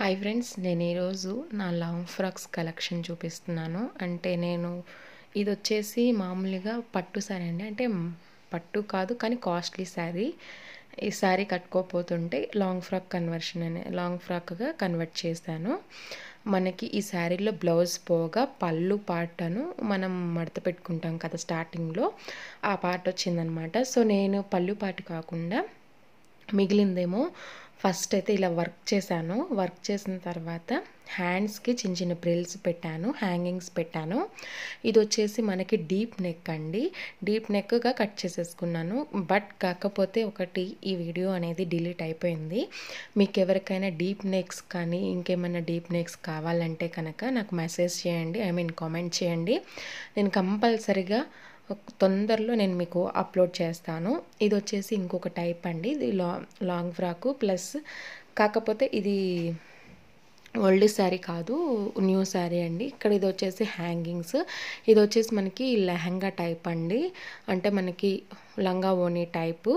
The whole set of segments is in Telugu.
హాయ్ ఫ్రెండ్స్ నేను ఈరోజు నా లాంగ్ ఫ్రాక్స్ కలెక్షన్ చూపిస్తున్నాను అంటే నేను ఇది వచ్చేసి మామూలుగా పట్టు శారీ అండి అంటే పట్టు కాదు కానీ కాస్ట్లీ శారీ ఈ శారీ కట్టుకోపోతుంటే లాంగ్ ఫ్రాక్ కన్వర్షన్ అనే లాంగ్ ఫ్రాక్గా కన్వర్ట్ చేశాను మనకి ఈ శారీలో బ్లౌజ్ పోగా పళ్ళు పాటను మనం మడత పెట్టుకుంటాం కదా స్టార్టింగ్లో ఆ పార్ట్ వచ్చిందనమాట సో నేను పళ్ళు పాటు కాకుండా మిగిలిందేమో ఫస్ట్ అయితే ఇలా వర్క్ చేశాను వర్క్ చేసిన తర్వాత హ్యాండ్స్కి చిన్న చిన్న బ్రిల్స్ పెట్టాను హ్యాంగింగ్స్ పెట్టాను ఇది వచ్చేసి మనకి డీప్ నెక్ అండి డీప్ నెక్గా కట్ చేసేసుకున్నాను బట్ కాకపోతే ఒకటి ఈ వీడియో అనేది డిలీట్ అయిపోయింది మీకు ఎవరికైనా డీప్ నెక్స్ కానీ ఇంకేమైనా డీప్ నెక్స్ కావాలంటే కనుక నాకు మెసేజ్ చేయండి ఐ మీన్ కామెంట్ చేయండి నేను కంపల్సరిగా తొందరలో నేను మీకు అప్లోడ్ చేస్తాను ఇది వచ్చేసి ఇంకొక టైప్ అండి ఇది లాంగ్ ఫ్రాకు ప్లస్ కాకపోతే ఇది ఓల్డ్ శారీ కాదు న్యూ శారీ అండి ఇక్కడ ఇది వచ్చేసి హ్యాంగింగ్స్ ఇది వచ్చేసి మనకి లెహంగా టైప్ అండి అంటే మనకి లంగా ఓని టైపు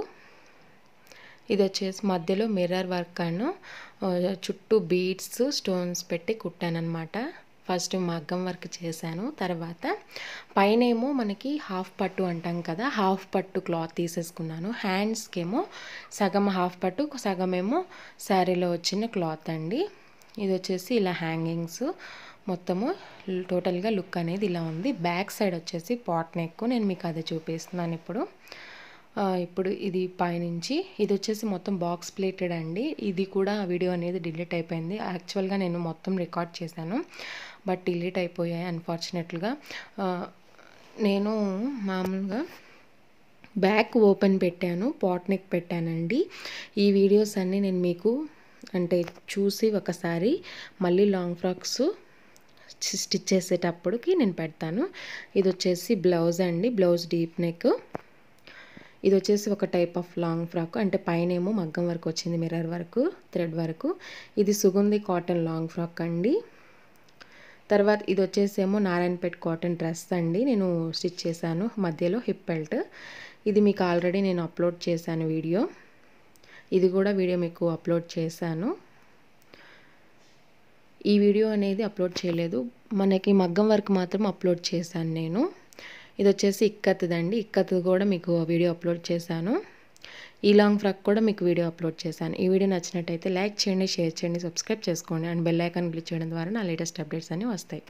ఇది వచ్చేసి మధ్యలో మిర్రర్ వర్క్ అను చుట్టూ బీడ్స్ స్టోన్స్ పెట్టి కుట్టాను అనమాట ఫస్ట్ మగ్గం వర్క్ చేశాను తర్వాత పైన ఏమో మనకి హాఫ్ పట్టు అంటాం కదా హాఫ్ పట్టు క్లాత్ తీసేసుకున్నాను హ్యాండ్స్కేమో సగం హాఫ్ పట్టు సగం ఏమో శారీలో వచ్చిన క్లాత్ అండి ఇది వచ్చేసి ఇలా హ్యాంగింగ్స్ మొత్తము టోటల్గా లుక్ అనేది ఇలా ఉంది బ్యాక్ సైడ్ వచ్చేసి పాట్ నెక్ నేను మీకు అది చూపిస్తున్నాను ఇప్పుడు ఇప్పుడు ఇది పైనుంచి ఇది వచ్చేసి మొత్తం బాక్స్ ప్లేటెడ్ అండి ఇది కూడా వీడియో అనేది డిలీట్ అయిపోయింది యాక్చువల్గా నేను మొత్తం రికార్డ్ చేశాను బట్ డిలీట్ అయిపోయాయి అన్ఫార్చునేట్లుగా నేను మామూలుగా బ్యాక్ ఓపెన్ పెట్టాను పాట్ నెక్ పెట్టానండి ఈ వీడియోస్ అన్నీ నేను మీకు అంటే చూసి ఒకసారి మళ్ళీ లాంగ్ ఫ్రాక్స్ స్టిచ్ చేసేటప్పటికి నేను పెడతాను ఇది వచ్చేసి బ్లౌజ్ అండి బ్లౌజ్ డీప్ నెక్ ఇది వచ్చేసి ఒక టైప్ ఆఫ్ లాంగ్ ఫ్రాక్ అంటే పైన ఏమో మగ్గం వరకు వచ్చింది మిర్రర్ వరకు థ్రెడ్ వరకు ఇది సుగంధి కాటన్ లాంగ్ ఫ్రాక్ అండి తర్వాత ఇది వచ్చేసేమో నారాయణపేట్ కాటన్ డ్రెస్ అండి నేను స్టిచ్ చేశాను మధ్యలో హిప్ బెల్ట్ ఇది మీకు ఆల్రెడీ నేను అప్లోడ్ చేశాను వీడియో ఇది కూడా వీడియో మీకు అప్లోడ్ చేశాను ఈ వీడియో అనేది అప్లోడ్ చేయలేదు మనకి మగ్గం వర్క్ మాత్రం అప్లోడ్ చేశాను నేను ఇది వచ్చేసి ఇక్కత్దండి ఇక్కత్తు కూడా మీకు వీడియో అప్లోడ్ చేశాను ఈ లాంగ్ ఫ్రాక్ కూడా మీకు వీడియో అప్లోడ్ చేశాను ఈ వీడియో నచ్చినట్టయితే లైక్ చేయండి షేర్ చేయండి సబ్స్క్రైబ్ చేసుకోండి అండ్ బెల్లైకాన్ క్లిక్ చేయడం ద్వారా నా లేటెస్ట్ అప్డేట్స్ అన్నీ వస్తాయి